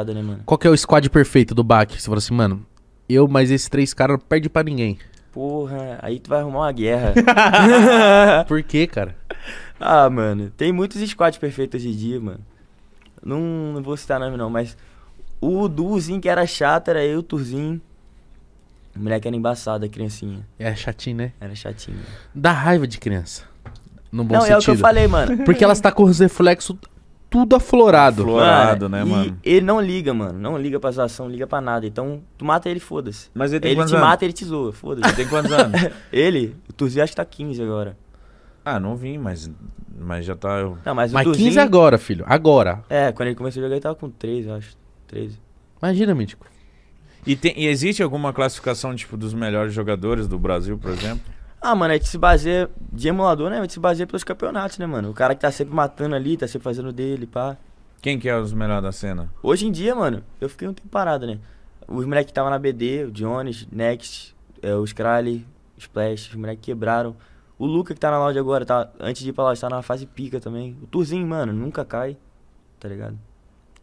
parada, né, mano? Qual que é o squad perfeito do Bach? Você falou assim, mano, eu mais esses três caras não perde pra ninguém. Porra, aí tu vai arrumar uma guerra. Por quê, cara? Ah, mano, tem muitos squads perfeitos hoje em dia, mano. Não, não vou citar nome não, mas o duozinho que era chato era eu, o Turzinho. O moleque era embaçado, a criancinha. Era é chatinho, né? Era chatinho. Dá raiva de criança. No bom não, sentido. é o que eu falei, mano. Porque elas tá com os reflexos tudo aflorado. Aflorado, mano, né, mano? Ele não liga, mano. Não liga pra situação, não liga pra nada. Então, tu mata ele, foda-se. Mas ele tem ele quantos anos? Ele te mata, ele te zoa, foda-se. Ele tem quantos anos? ele, o Turzi acho que tá 15 agora. Ah, não vim, mas, mas já tá. Não, mas mas Turzinho... 15 agora, filho. Agora. É, quando ele começou a jogar, ele tava com 13, eu acho. 13. Imagina, Mítico. E, tem, e existe alguma classificação, tipo, dos melhores jogadores do Brasil, por exemplo? Ah, mano, é de se basear de emulador, né? É de se basear pelos campeonatos, né, mano? O cara que tá sempre matando ali, tá sempre fazendo dele, pá. Quem que é os melhores da cena? Hoje em dia, mano, eu fiquei um tempo parado, né? Os moleques que tava na BD, o Jones, Next, é, o Skrally, Splash, os moleques quebraram. O Luca que tá na loja agora, tá, antes de ir pra loja, tá na fase pica também. O Turzinho, mano, nunca cai, tá ligado?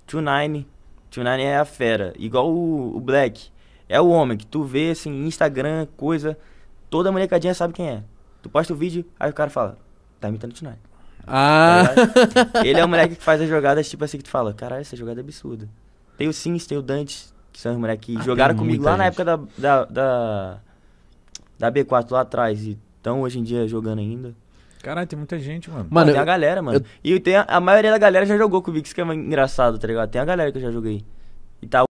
Two Nine, Two Nine é a fera. Igual o, o Black, é o homem que tu vê, assim, Instagram, coisa Toda molecadinha sabe quem é. Tu posta o vídeo, aí o cara fala, tá imitando o Tonight. Ah! Tá ele é o moleque que faz as jogadas, tipo assim, que tu fala, caralho, essa jogada é absurda. Tem o Sims, tem o Dante, que são os moleques que ah, jogaram comigo lá gente. na época da, da, da, da, B4 lá atrás e estão hoje em dia jogando ainda. Caralho, tem muita gente, mano. mano tem eu, a galera, mano. Eu... E tem a, a, maioria da galera já jogou comigo, isso que é engraçado, tá ligado? Tem a galera que eu já joguei. E tá